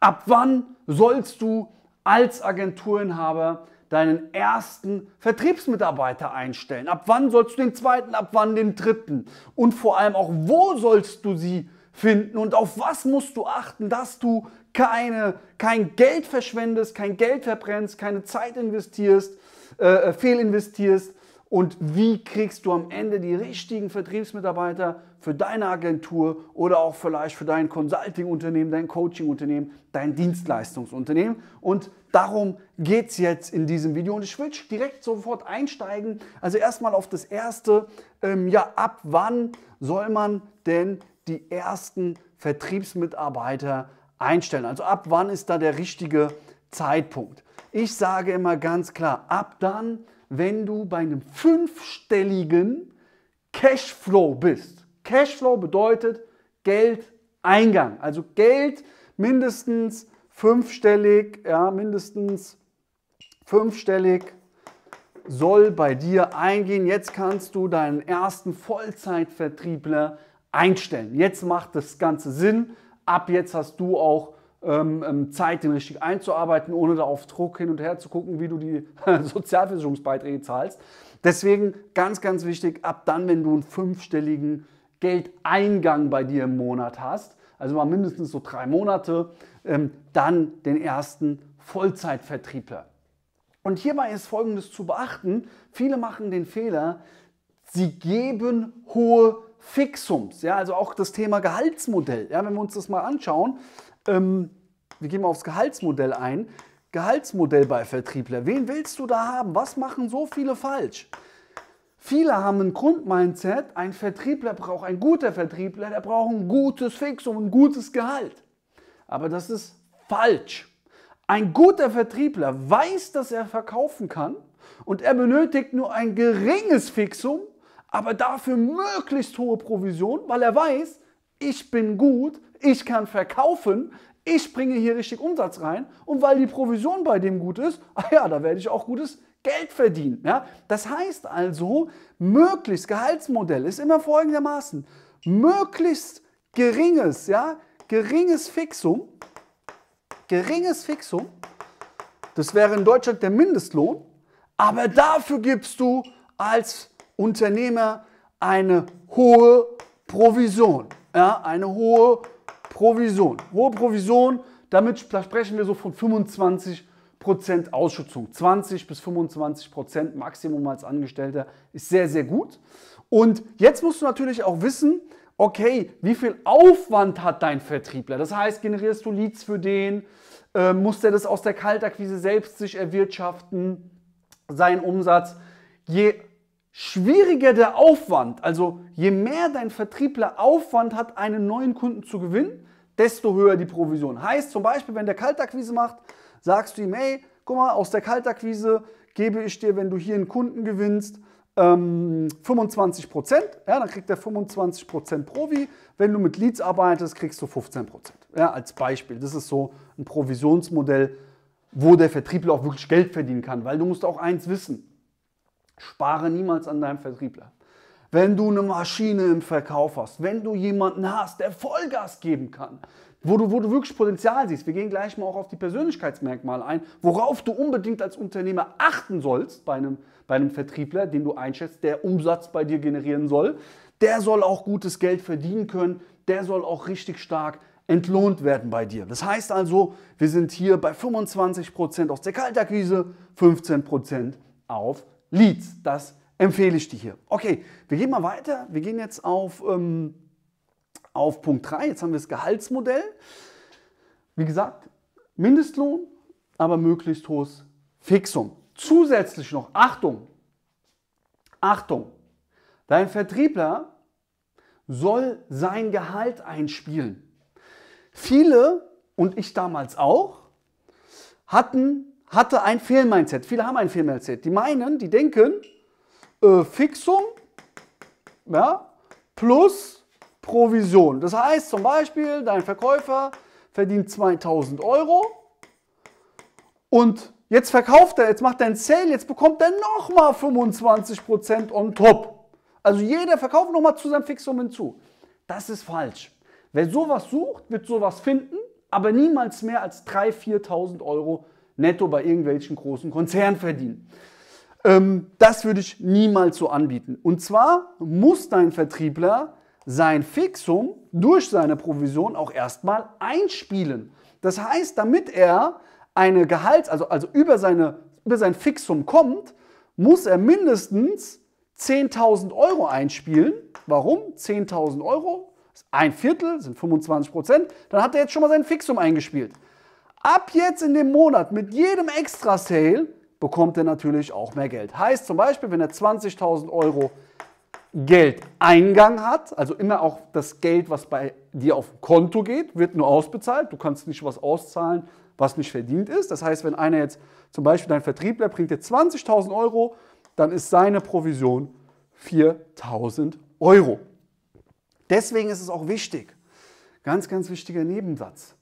Ab wann sollst du als Agenturinhaber deinen ersten Vertriebsmitarbeiter einstellen? Ab wann sollst du den zweiten, ab wann den dritten? Und vor allem auch, wo sollst du sie finden und auf was musst du achten, dass du keine, kein Geld verschwendest, kein Geld verbrennst, keine Zeit investierst, äh, äh fehlinvestierst und wie kriegst du am Ende die richtigen Vertriebsmitarbeiter für deine Agentur oder auch vielleicht für dein Consulting-Unternehmen, dein Coaching-Unternehmen, dein Dienstleistungsunternehmen. Und darum geht es jetzt in diesem Video. Und ich will direkt sofort einsteigen. Also erstmal auf das erste, ähm, ja, ab wann soll man denn die ersten Vertriebsmitarbeiter einstellen? Also ab wann ist da der richtige Zeitpunkt? Ich sage immer ganz klar, ab dann, wenn du bei einem fünfstelligen Cashflow bist. Cashflow bedeutet Geldeingang. Also Geld mindestens fünfstellig, ja, mindestens fünfstellig soll bei dir eingehen. Jetzt kannst du deinen ersten Vollzeitvertriebler einstellen. Jetzt macht das Ganze Sinn. Ab jetzt hast du auch ähm, ähm Zeit, den richtig einzuarbeiten, ohne da auf Druck hin und her zu gucken, wie du die Sozialversicherungsbeiträge zahlst. Deswegen ganz, ganz wichtig, ab dann, wenn du einen fünfstelligen äh, Geldeingang bei dir im Monat hast, also mal mindestens so drei Monate, ähm, dann den ersten Vollzeitvertriebler. Und hierbei ist Folgendes zu beachten. Viele machen den Fehler, sie geben hohe Fixums. Ja, also auch das Thema Gehaltsmodell. Ja, wenn wir uns das mal anschauen, ähm, wir gehen mal aufs Gehaltsmodell ein. Gehaltsmodell bei Vertriebler. Wen willst du da haben? Was machen so viele falsch? Viele haben ein Grundmindset, ein Vertriebler braucht, ein guter Vertriebler, der braucht ein gutes Fixum, ein gutes Gehalt. Aber das ist falsch. Ein guter Vertriebler weiß, dass er verkaufen kann und er benötigt nur ein geringes Fixum, aber dafür möglichst hohe Provision, weil er weiß, ich bin gut, ich kann verkaufen, ich bringe hier richtig Umsatz rein und weil die Provision bei dem gut ist, ah ja, da werde ich auch gutes Geld verdienen. Ja? Das heißt also, möglichst Gehaltsmodell ist immer folgendermaßen, möglichst geringes, ja, geringes Fixum, geringes Fixum, das wäre in Deutschland der Mindestlohn, aber dafür gibst du als Unternehmer eine hohe Provision. Ja, eine hohe Provision. Hohe Provision, damit sprechen wir so von 25 Prozent Ausschützung. 20 bis 25 Prozent Maximum als Angestellter ist sehr, sehr gut. Und jetzt musst du natürlich auch wissen, okay, wie viel Aufwand hat dein Vertriebler? Das heißt, generierst du Leads für den? Äh, muss der das aus der Kaltakquise selbst sich erwirtschaften? Sein Umsatz? Je schwieriger der Aufwand, also je mehr dein Vertriebler Aufwand hat, einen neuen Kunden zu gewinnen, desto höher die Provision. Heißt zum Beispiel, wenn der Kaltakquise macht, sagst du ihm, hey, guck mal, aus der Kaltakquise gebe ich dir, wenn du hier einen Kunden gewinnst, 25 ähm, Prozent, ja, dann kriegt er 25 Prozent Provi. Wenn du mit Leads arbeitest, kriegst du 15 Prozent. Ja, als Beispiel. Das ist so ein Provisionsmodell, wo der Vertriebler auch wirklich Geld verdienen kann, weil du musst auch eins wissen. Spare niemals an deinem Vertriebler wenn du eine Maschine im Verkauf hast, wenn du jemanden hast, der Vollgas geben kann, wo du, wo du wirklich Potenzial siehst. Wir gehen gleich mal auch auf die Persönlichkeitsmerkmale ein, worauf du unbedingt als Unternehmer achten sollst bei einem, bei einem Vertriebler, den du einschätzt, der Umsatz bei dir generieren soll. Der soll auch gutes Geld verdienen können, der soll auch richtig stark entlohnt werden bei dir. Das heißt also, wir sind hier bei 25% aus der Kaltakquise, 15% auf Leads. Das empfehle ich dir hier. Okay, wir gehen mal weiter. Wir gehen jetzt auf, ähm, auf Punkt 3. Jetzt haben wir das Gehaltsmodell. Wie gesagt, Mindestlohn, aber möglichst hohes Fixum. Zusätzlich noch, Achtung, Achtung, dein Vertriebler soll sein Gehalt einspielen. Viele, und ich damals auch, hatten, hatte ein Fehlmindset. Viele haben ein Fehlmindset. Die meinen, die denken, äh, Fixum ja, plus Provision. Das heißt zum Beispiel, dein Verkäufer verdient 2000 Euro und jetzt verkauft er, jetzt macht er einen Sale, jetzt bekommt er nochmal 25% on top. Also jeder verkauft nochmal zu seinem Fixum hinzu. Das ist falsch. Wer sowas sucht, wird sowas finden, aber niemals mehr als 3.000, 4.000 Euro netto bei irgendwelchen großen Konzernen verdienen. Ähm, das würde ich niemals so anbieten. Und zwar muss dein Vertriebler sein Fixum durch seine Provision auch erstmal einspielen. Das heißt, damit er eine Gehalts, also, also über, seine, über sein Fixum kommt, muss er mindestens 10.000 Euro einspielen. Warum? 10.000 Euro, ein Viertel, sind 25 Prozent. Dann hat er jetzt schon mal sein Fixum eingespielt. Ab jetzt in dem Monat mit jedem Extra-Sale bekommt er natürlich auch mehr Geld. Heißt zum Beispiel, wenn er 20.000 Euro Geldeingang hat, also immer auch das Geld, was bei dir auf Konto geht, wird nur ausbezahlt. Du kannst nicht was auszahlen, was nicht verdient ist. Das heißt, wenn einer jetzt zum Beispiel dein Vertriebler bringt dir 20.000 Euro, dann ist seine Provision 4.000 Euro. Deswegen ist es auch wichtig, ganz, ganz wichtiger Nebensatz.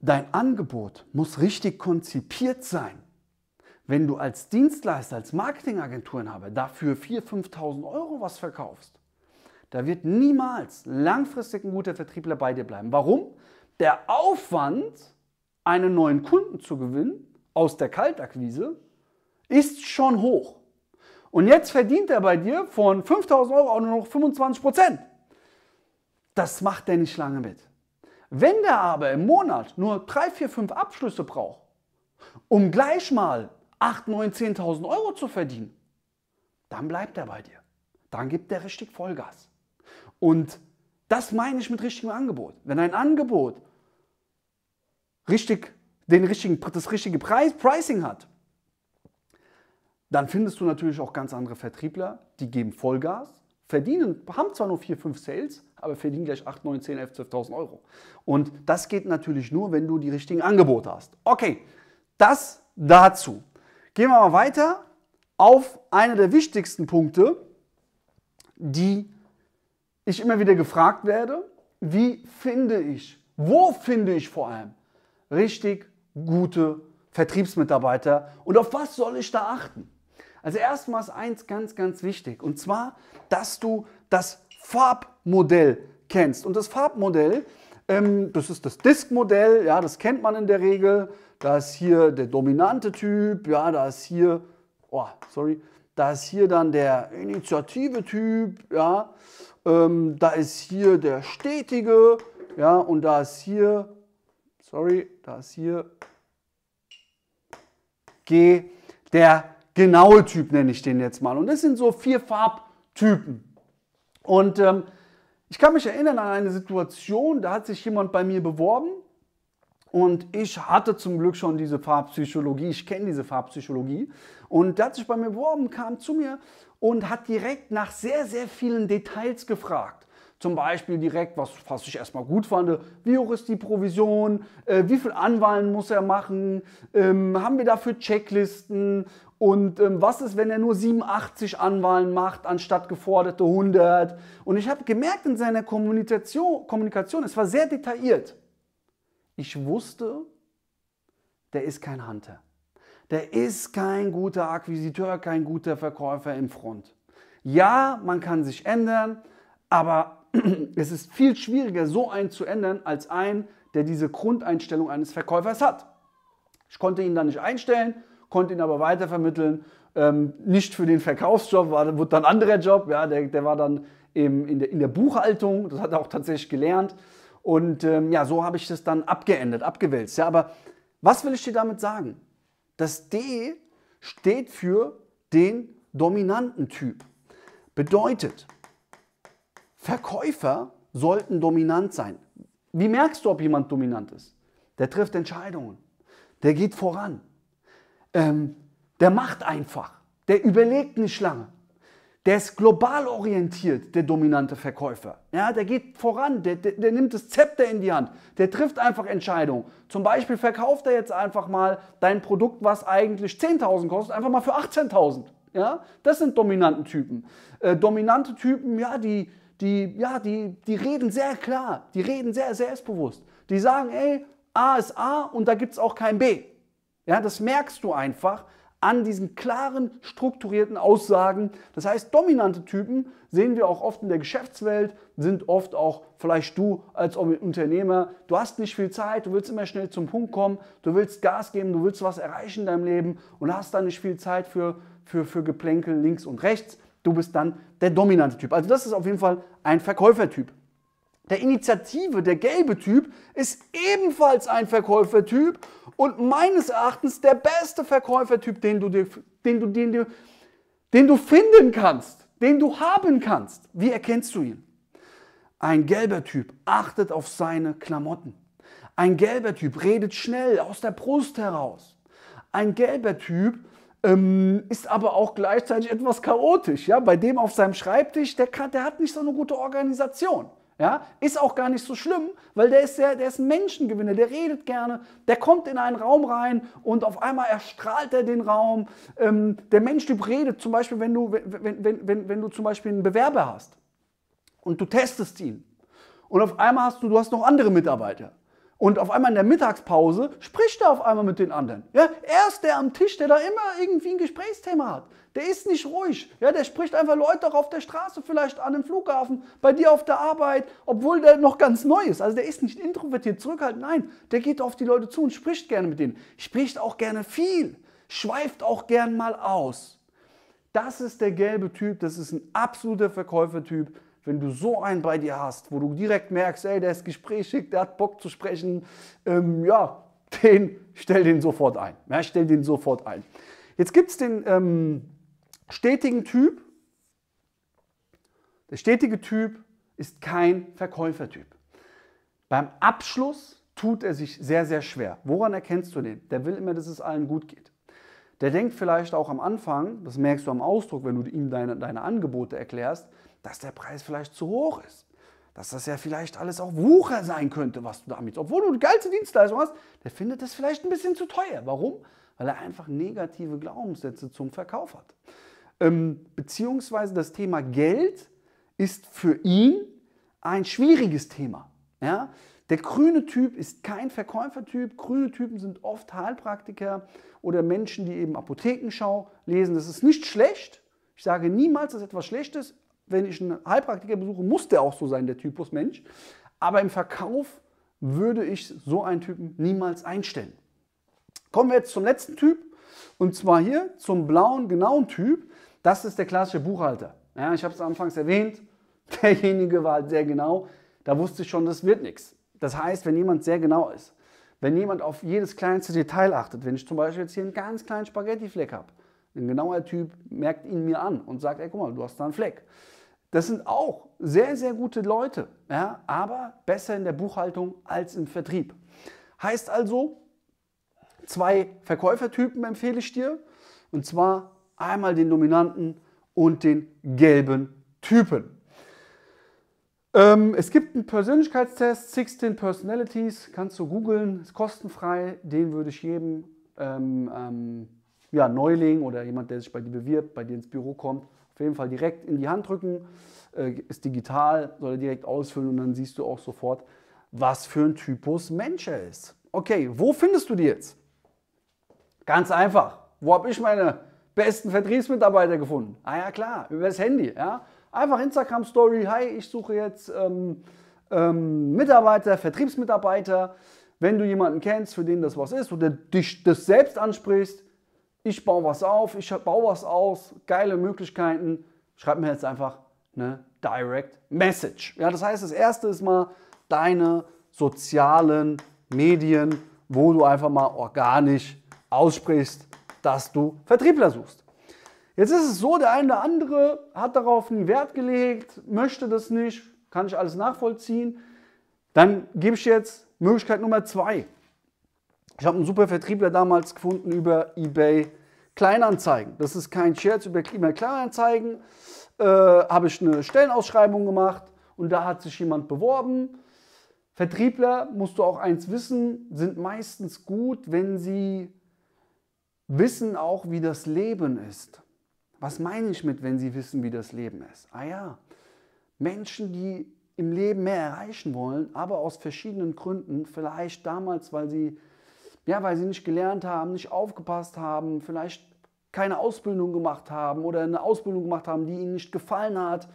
Dein Angebot muss richtig konzipiert sein. Wenn du als Dienstleister, als Marketingagenturinhaber dafür 4.000, 5.000 Euro was verkaufst, da wird niemals langfristig ein guter Vertriebler bei dir bleiben. Warum? Der Aufwand, einen neuen Kunden zu gewinnen aus der Kaltakquise, ist schon hoch. Und jetzt verdient er bei dir von 5000 Euro auch nur noch 25 Prozent. Das macht er nicht lange mit. Wenn der aber im Monat nur 3, 4, 5 Abschlüsse braucht, um gleich mal 8, 9, 10.000 Euro zu verdienen, dann bleibt er bei dir. Dann gibt er richtig Vollgas. Und das meine ich mit richtigem Angebot. Wenn ein Angebot richtig, den richtigen, das richtige Preis, Pricing hat, dann findest du natürlich auch ganz andere Vertriebler, die geben Vollgas, verdienen, haben zwar nur 4, 5 Sales, aber verdienen gleich 8, 9, 10, 11, 12.000 Euro. Und das geht natürlich nur, wenn du die richtigen Angebote hast. Okay, das dazu. Gehen wir mal weiter auf einen der wichtigsten Punkte, die ich immer wieder gefragt werde. Wie finde ich, wo finde ich vor allem richtig gute Vertriebsmitarbeiter und auf was soll ich da achten? Also erstmal ist eins ganz, ganz wichtig und zwar, dass du das Farbmodell kennst. Und das Farbmodell ähm, das ist das Disk-Modell, ja, das kennt man in der Regel. Da ist hier der dominante Typ, ja, da ist hier, oh, sorry, da ist hier dann der initiative Typ, ja, ähm, da ist hier der stetige, ja, und da ist hier, sorry, da ist hier G, der genaue Typ nenne ich den jetzt mal. Und das sind so vier Farbtypen. Und ähm, ich kann mich erinnern an eine Situation, da hat sich jemand bei mir beworben und ich hatte zum Glück schon diese Farbpsychologie, ich kenne diese Farbpsychologie. Und der hat sich bei mir beworben, kam zu mir und hat direkt nach sehr, sehr vielen Details gefragt. Zum Beispiel direkt, was, was ich erstmal gut fand, wie hoch ist die Provision, äh, wie viel Anwahlen muss er machen, ähm, haben wir dafür Checklisten und ähm, was ist, wenn er nur 87 Anwahlen macht, anstatt geforderte 100? Und ich habe gemerkt in seiner Kommunikation, Kommunikation, es war sehr detailliert. Ich wusste, der ist kein Hunter. Der ist kein guter Akquisiteur, kein guter Verkäufer im Front. Ja, man kann sich ändern, aber es ist viel schwieriger, so einen zu ändern, als einen, der diese Grundeinstellung eines Verkäufers hat. Ich konnte ihn da nicht einstellen konnte ihn aber weitervermitteln. Ähm, nicht für den Verkaufsjob, war, wurde dann ein anderer Job. Ja, der, der war dann eben in der, in der Buchhaltung, das hat er auch tatsächlich gelernt. Und ähm, ja, so habe ich das dann abgeändert, abgewälzt. Ja, aber was will ich dir damit sagen? Das D steht für den dominanten Typ. Bedeutet, Verkäufer sollten dominant sein. Wie merkst du, ob jemand dominant ist? Der trifft Entscheidungen. Der geht voran ähm, der macht einfach, der überlegt nicht lange. Der ist global orientiert, der dominante Verkäufer. Ja, der geht voran, der, der, der nimmt das Zepter in die Hand, der trifft einfach Entscheidungen. Zum Beispiel verkauft er jetzt einfach mal dein Produkt, was eigentlich 10.000 kostet, einfach mal für 18.000. Ja, das sind dominanten Typen. Äh, dominante Typen, ja, die, die, ja, die, die reden sehr klar, die reden sehr selbstbewusst. Die sagen, ey, A ist A und da gibt es auch kein B. Ja, das merkst du einfach an diesen klaren, strukturierten Aussagen. Das heißt, dominante Typen sehen wir auch oft in der Geschäftswelt, sind oft auch vielleicht du als Unternehmer. Du hast nicht viel Zeit, du willst immer schnell zum Punkt kommen, du willst Gas geben, du willst was erreichen in deinem Leben und hast da nicht viel Zeit für, für, für Geplänkel links und rechts. Du bist dann der dominante Typ. Also das ist auf jeden Fall ein Verkäufertyp. Der Initiative, der gelbe Typ, ist ebenfalls ein Verkäufertyp und meines Erachtens der beste Verkäufertyp, den du, dir, den, du, den, du, den du finden kannst, den du haben kannst. Wie erkennst du ihn? Ein gelber Typ achtet auf seine Klamotten. Ein gelber Typ redet schnell aus der Brust heraus. Ein gelber Typ ähm, ist aber auch gleichzeitig etwas chaotisch. Ja? Bei dem auf seinem Schreibtisch, der, kann, der hat nicht so eine gute Organisation. Ja? Ist auch gar nicht so schlimm, weil der ist, sehr, der ist ein Menschengewinner, der redet gerne, der kommt in einen Raum rein und auf einmal erstrahlt er den Raum. Ähm, der Menschtyp redet zum Beispiel, wenn du, wenn, wenn, wenn, wenn du zum Beispiel einen Bewerber hast und du testest ihn und auf einmal hast du, du hast noch andere Mitarbeiter. Und auf einmal in der Mittagspause spricht er auf einmal mit den anderen. Ja, er ist der am Tisch, der da immer irgendwie ein Gesprächsthema hat. Der ist nicht ruhig. Ja, der spricht einfach Leute auch auf der Straße vielleicht an, im Flughafen, bei dir auf der Arbeit, obwohl der noch ganz neu ist. Also der ist nicht introvertiert, zurückhaltend. Nein, der geht auf die Leute zu und spricht gerne mit denen. Spricht auch gerne viel. Schweift auch gern mal aus. Das ist der gelbe Typ. Das ist ein absoluter Verkäufertyp wenn du so einen bei dir hast, wo du direkt merkst, ey, der ist gesprächig, der hat Bock zu sprechen, ähm, ja, den, stell den sofort ein. Ja, stell den sofort ein. Jetzt gibt es den ähm, stetigen Typ. Der stetige Typ ist kein Verkäufertyp. Beim Abschluss tut er sich sehr, sehr schwer. Woran erkennst du den? Der will immer, dass es allen gut geht. Der denkt vielleicht auch am Anfang, das merkst du am Ausdruck, wenn du ihm deine, deine Angebote erklärst, dass der Preis vielleicht zu hoch ist. Dass das ja vielleicht alles auch Wucher sein könnte, was du da anbietest. Obwohl du eine geilste Dienstleistung hast, der findet das vielleicht ein bisschen zu teuer. Warum? Weil er einfach negative Glaubenssätze zum Verkauf hat. Ähm, beziehungsweise das Thema Geld ist für ihn ein schwieriges Thema. Ja? Der grüne Typ ist kein Verkäufertyp. Grüne Typen sind oft Heilpraktiker oder Menschen, die eben Apothekenschau lesen. Das ist nicht schlecht. Ich sage niemals, dass etwas schlecht ist, wenn ich einen Heilpraktiker besuche, muss der auch so sein, der Typus Mensch. Aber im Verkauf würde ich so einen Typen niemals einstellen. Kommen wir jetzt zum letzten Typ und zwar hier zum blauen, genauen Typ. Das ist der klassische Buchhalter. Ja, ich habe es anfangs erwähnt, derjenige war halt sehr genau. Da wusste ich schon, das wird nichts. Das heißt, wenn jemand sehr genau ist, wenn jemand auf jedes kleinste Detail achtet, wenn ich zum Beispiel jetzt hier einen ganz kleinen Spaghetti-Fleck habe, ein genauer Typ merkt ihn mir an und sagt, ey, guck mal, du hast da einen Fleck. Das sind auch sehr, sehr gute Leute, ja, aber besser in der Buchhaltung als im Vertrieb. Heißt also, zwei Verkäufertypen empfehle ich dir. Und zwar einmal den dominanten und den gelben Typen. Ähm, es gibt einen Persönlichkeitstest, 16 Personalities, kannst du googeln, ist kostenfrei. Den würde ich jedem ähm, ähm, ja, Neuling oder jemand, der sich bei dir bewirbt, bei dir ins Büro kommt, auf jeden Fall direkt in die Hand drücken. Äh, ist digital, soll er direkt ausfüllen und dann siehst du auch sofort, was für ein Typus Mensch er ist. Okay, wo findest du die jetzt? Ganz einfach. Wo habe ich meine besten Vertriebsmitarbeiter gefunden? Ah ja, klar, über das Handy. Ja? Einfach Instagram Story, hi, ich suche jetzt ähm, ähm, Mitarbeiter, Vertriebsmitarbeiter. Wenn du jemanden kennst, für den das was ist oder dich das selbst ansprichst, ich baue was auf, ich baue was aus, geile Möglichkeiten, schreib mir jetzt einfach eine Direct Message. Ja, das heißt, das erste ist mal deine sozialen Medien, wo du einfach mal organisch aussprichst, dass du Vertriebler suchst. Jetzt ist es so, der eine oder andere hat darauf einen Wert gelegt, möchte das nicht, kann ich alles nachvollziehen. Dann gebe ich jetzt Möglichkeit Nummer zwei. Ich habe einen super Vertriebler damals gefunden über eBay Kleinanzeigen. Das ist kein Scherz über Kleinanzeigen. Äh, habe ich eine Stellenausschreibung gemacht und da hat sich jemand beworben. Vertriebler, musst du auch eins wissen, sind meistens gut, wenn sie wissen auch, wie das Leben ist. Was meine ich mit, wenn sie wissen, wie das Leben ist? Ah ja, Menschen, die im Leben mehr erreichen wollen, aber aus verschiedenen Gründen, vielleicht damals, weil sie ja, weil sie nicht gelernt haben, nicht aufgepasst haben, vielleicht keine Ausbildung gemacht haben oder eine Ausbildung gemacht haben, die ihnen nicht gefallen hat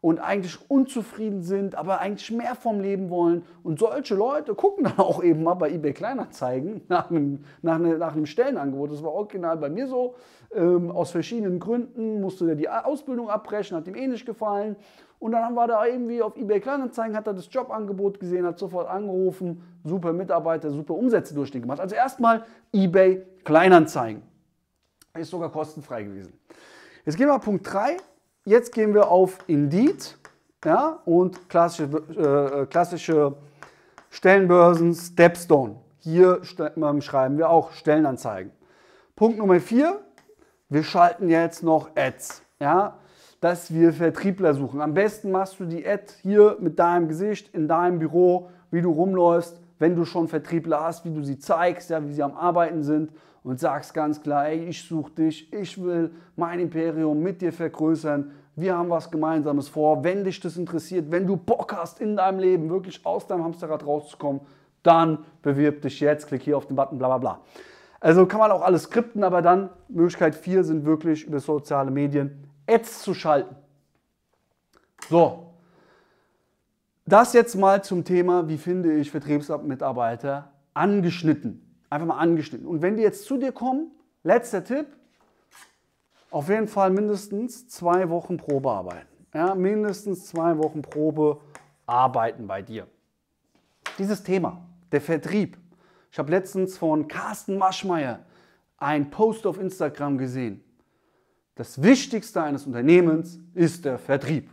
und eigentlich unzufrieden sind, aber eigentlich mehr vom Leben wollen. Und solche Leute gucken dann auch eben mal bei eBay Kleinanzeigen nach einem, nach einem, nach einem Stellenangebot. Das war original bei mir so. Ähm, aus verschiedenen Gründen musste der die Ausbildung abbrechen, hat ihm eh nicht gefallen. Und dann war da irgendwie auf eBay Kleinanzeigen, hat er das Jobangebot gesehen, hat sofort angerufen. Super Mitarbeiter, super Umsätze durch den gemacht. Also erstmal eBay Kleinanzeigen. Ist sogar kostenfrei gewesen. Jetzt gehen wir auf Punkt 3. Jetzt gehen wir auf Indeed ja, und klassische, äh, klassische Stellenbörsen Stepstone. Hier ähm, schreiben wir auch Stellenanzeigen. Punkt Nummer 4. Wir schalten jetzt noch Ads. Ja, dass wir Vertriebler suchen. Am besten machst du die Ad hier mit deinem Gesicht in deinem Büro, wie du rumläufst, wenn du schon Vertriebler hast, wie du sie zeigst, ja, wie sie am Arbeiten sind und sagst ganz klar, ey, ich suche dich, ich will mein Imperium mit dir vergrößern, wir haben was Gemeinsames vor, wenn dich das interessiert, wenn du Bock hast in deinem Leben, wirklich aus deinem Hamsterrad rauszukommen, dann bewirb dich jetzt, klick hier auf den Button, bla bla bla. Also kann man auch alles skripten, aber dann Möglichkeit 4 sind wirklich über soziale Medien Ads zu schalten. So, das jetzt mal zum Thema, wie finde ich Vertriebsmitarbeiter angeschnitten. Einfach mal angeschnitten. Und wenn die jetzt zu dir kommen, letzter Tipp, auf jeden Fall mindestens zwei Wochen Probe arbeiten. Ja, mindestens zwei Wochen Probe arbeiten bei dir. Dieses Thema, der Vertrieb. Ich habe letztens von Carsten Maschmeyer einen Post auf Instagram gesehen. Das Wichtigste eines Unternehmens ist der Vertrieb.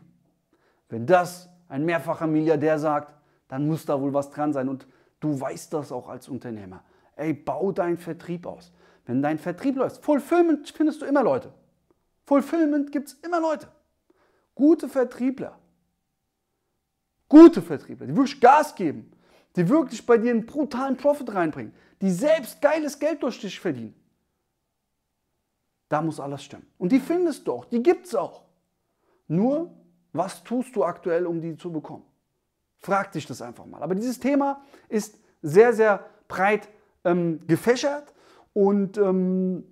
Wenn das ein mehrfacher Milliardär sagt, dann muss da wohl was dran sein und du weißt das auch als Unternehmer. Ey, bau deinen Vertrieb aus. Wenn dein Vertrieb läuft, Fulfillment findest du immer Leute. Fulfillment gibt es immer Leute. Gute Vertriebler. Gute Vertriebler, die wirklich Gas geben, die wirklich bei dir einen brutalen Profit reinbringen, die selbst geiles Geld durch dich verdienen. Da muss alles stimmen. Und die findest du auch, die gibt es auch. Nur, was tust du aktuell, um die zu bekommen? Frag dich das einfach mal. Aber dieses Thema ist sehr, sehr breit ähm, gefächert und ähm,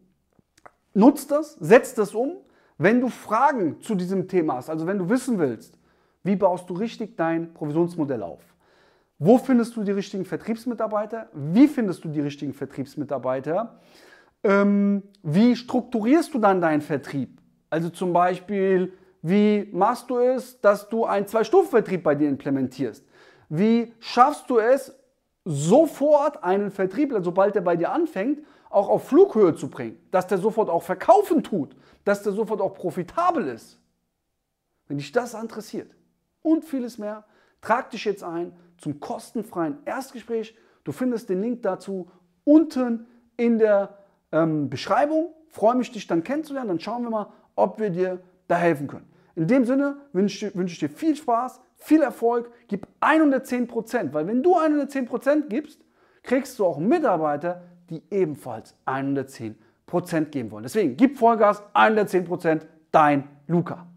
nutzt das, setzt das um. Wenn du Fragen zu diesem Thema hast, also wenn du wissen willst, wie baust du richtig dein Provisionsmodell auf? Wo findest du die richtigen Vertriebsmitarbeiter? Wie findest du die richtigen Vertriebsmitarbeiter? Ähm, wie strukturierst du dann deinen Vertrieb? Also zum Beispiel, wie machst du es, dass du einen Zwei-Stufen-Vertrieb bei dir implementierst? Wie schaffst du es, sofort einen Vertriebler, sobald er bei dir anfängt, auch auf Flughöhe zu bringen, dass der sofort auch verkaufen tut, dass der sofort auch profitabel ist. Wenn dich das interessiert und vieles mehr, trag dich jetzt ein zum kostenfreien Erstgespräch. Du findest den Link dazu unten in der ähm, Beschreibung. Freue mich, dich dann kennenzulernen. Dann schauen wir mal, ob wir dir da helfen können. In dem Sinne wünsche, wünsche ich dir viel Spaß, viel Erfolg, gib 110 weil wenn du 110 gibst, kriegst du auch Mitarbeiter, die ebenfalls 110 geben wollen. Deswegen gib Vollgas, 110 dein Luca.